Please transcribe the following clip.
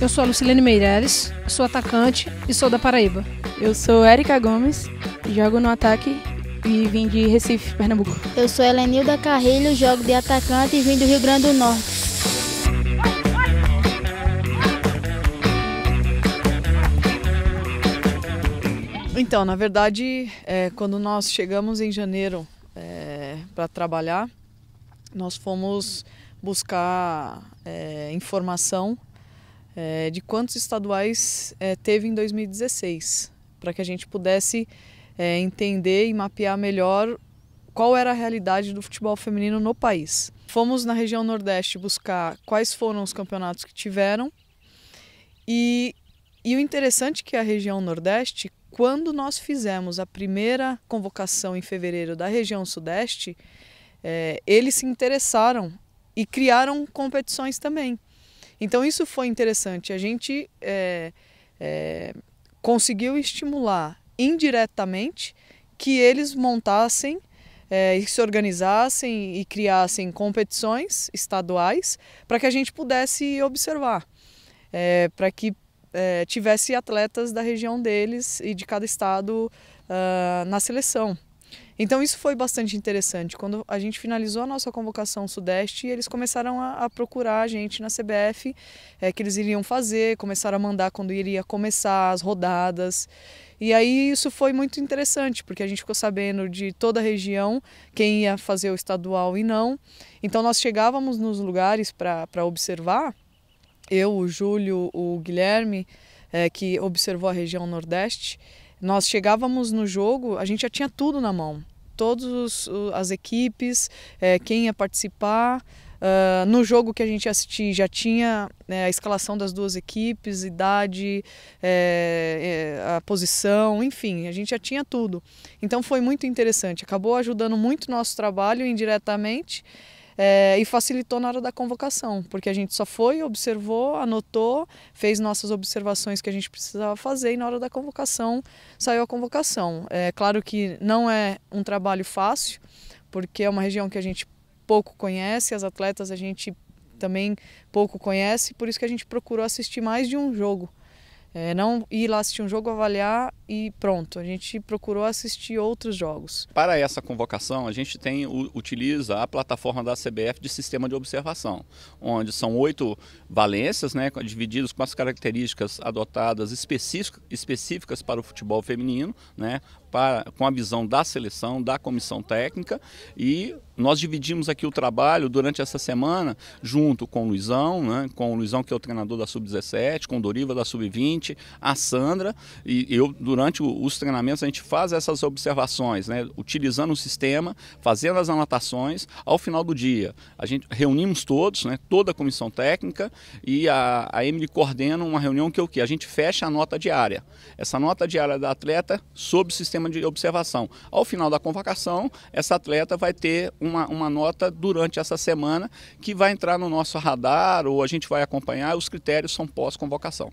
Eu sou a Lucilene Meireles, sou atacante e sou da Paraíba. Eu sou Érica Gomes, jogo no ataque e vim de Recife, Pernambuco. Eu sou Helenilda Carrilho, jogo de atacante e vim do Rio Grande do Norte. Então, na verdade, é, quando nós chegamos em janeiro é, para trabalhar, nós fomos buscar é, informação é, de quantos estaduais é, teve em 2016, para que a gente pudesse é, entender e mapear melhor qual era a realidade do futebol feminino no país. Fomos na região Nordeste buscar quais foram os campeonatos que tiveram e, e o interessante é que a região Nordeste, quando nós fizemos a primeira convocação em fevereiro da região Sudeste, é, eles se interessaram e criaram competições também. Então isso foi interessante. A gente é, é, conseguiu estimular indiretamente que eles montassem é, se organizassem e criassem competições estaduais para que a gente pudesse observar, é, para que é, tivesse atletas da região deles e de cada estado uh, na seleção. Então isso foi bastante interessante. Quando a gente finalizou a nossa convocação Sudeste, eles começaram a, a procurar a gente na CBF, é, que eles iriam fazer, começaram a mandar quando iria começar as rodadas. E aí isso foi muito interessante, porque a gente ficou sabendo de toda a região quem ia fazer o estadual e não. Então nós chegávamos nos lugares para observar, eu, o Júlio, o Guilherme, é, que observou a região Nordeste, nós chegávamos no jogo, a gente já tinha tudo na mão. Todas as equipes, é, quem ia participar. Uh, no jogo que a gente assistia já tinha né, a escalação das duas equipes, idade, é, é, a posição, enfim, a gente já tinha tudo. Então foi muito interessante, acabou ajudando muito o nosso trabalho indiretamente é, e facilitou na hora da convocação, porque a gente só foi, observou, anotou, fez nossas observações que a gente precisava fazer e na hora da convocação saiu a convocação. É claro que não é um trabalho fácil, porque é uma região que a gente pouco conhece, as atletas a gente também pouco conhece, por isso que a gente procurou assistir mais de um jogo é, não ir lá assistir um jogo, avaliar e pronto. A gente procurou assistir outros jogos. Para essa convocação, a gente tem utiliza a plataforma da CBF de sistema de observação, onde são oito valências, né, divididas com as características adotadas específicas para o futebol feminino, né, para, com a visão da seleção, da comissão técnica e nós dividimos aqui o trabalho durante essa semana junto com o Luizão, né, com o Luizão que é o treinador da Sub-17, com o Doriva da Sub-20, a Sandra e eu durante os treinamentos a gente faz essas observações, né, utilizando o sistema, fazendo as anotações ao final do dia. A gente reunimos todos, né, toda a comissão técnica e a, a Emily coordena uma reunião que é o que? A gente fecha a nota diária. Essa nota diária da atleta sob o sistema de observação. Ao final da convocação, essa atleta vai ter um uma, uma nota durante essa semana que vai entrar no nosso radar ou a gente vai acompanhar. Os critérios são pós-convocação.